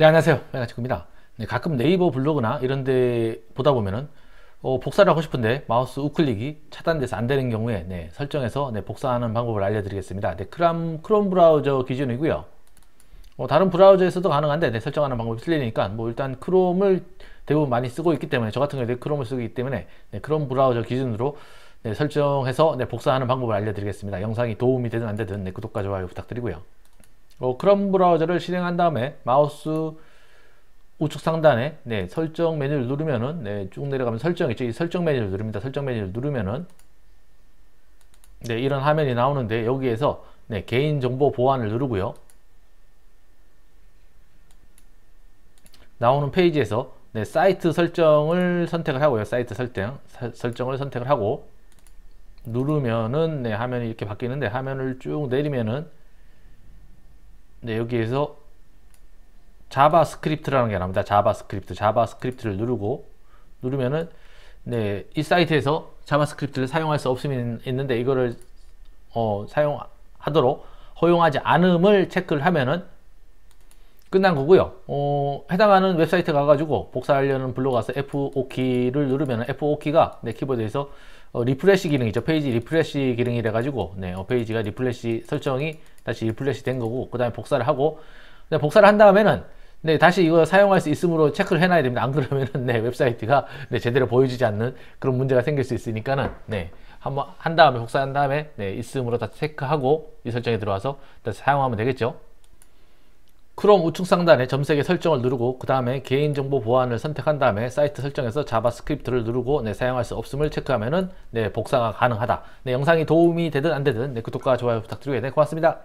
네 안녕하세요 메가친구입니다 네, 가끔 네이버 블로그나 이런데 보다 보면은 어, 복사를 하고 싶은데 마우스 우클릭이 차단돼서 안 되는 경우에 네, 설정해서 네, 복사하는 방법을 알려드리겠습니다 네, 크롬, 크롬 브라우저 기준이고요 어, 다른 브라우저에서도 가능한데 네, 설정하는 방법이 틀리니까 뭐 일단 크롬을 대부분 많이 쓰고 있기 때문에 저 같은 경우에 크롬을 쓰기 때문에 네, 크롬 브라우저 기준으로 네, 설정해서 네, 복사하는 방법을 알려드리겠습니다 영상이 도움이 되든 안 되든 네, 구독과 좋아요 부탁드리고요 어, 크롬 브라우저를 실행한 다음에 마우스 우측 상단에 네, 설정 메뉴를 누르면은 네, 쭉 내려가면 설정 있죠. 이 설정 메뉴를 누릅니다. 설정 메뉴를 누르면은 네, 이런 화면이 나오는데 여기에서 네, 개인정보 보안을 누르고요. 나오는 페이지에서 네, 사이트 설정을 선택을 하고요. 사이트 설정, 사, 설정을 선택을 하고 누르면은 네, 화면이 이렇게 바뀌는데 화면을 쭉 내리면은 네, 여기에서 자바스크립트라는 게 나옵니다. 자바스크립트, 자바스크립트를 누르고 누르면은 네, 이 사이트에서 자바스크립트를 사용할 수 없음이 있는데 이거를 어, 사용하도록 허용하지 않음을 체크를 하면은 끝난 거고요. 어, 해당하는 웹사이트 가가지고 복사하려는 블로 그 가서 F5키를 누르면 F5키가 내 키보드에서 어, 리프레시 기능이죠. 페이지 리프레시 기능이래 가지고 네, 어, 페이지가 리프레시 설정이 다시 리프레시 된 거고 그 다음에 복사를 하고 복사를 한 다음에는 네, 다시 이거 사용할 수있으므로 체크를 해놔야 됩니다. 안 그러면은 네, 웹사이트가 네, 제대로 보여지지 않는 그런 문제가 생길 수 있으니까는 네, 한번 한 다음에 복사한 다음에 네, 있음으로 다 체크하고 이 설정에 들어와서 다시 사용하면 되겠죠. 크롬 우측 상단에 점색의 설정을 누르고 그 다음에 개인정보 보안을 선택한 다음에 사이트 설정에서 자바스크립트를 누르고 네, 사용할 수 없음을 체크하면 은 네, 복사가 가능하다. 네, 영상이 도움이 되든 안 되든 네, 구독과 좋아요 부탁드리고 네, 고맙습니다.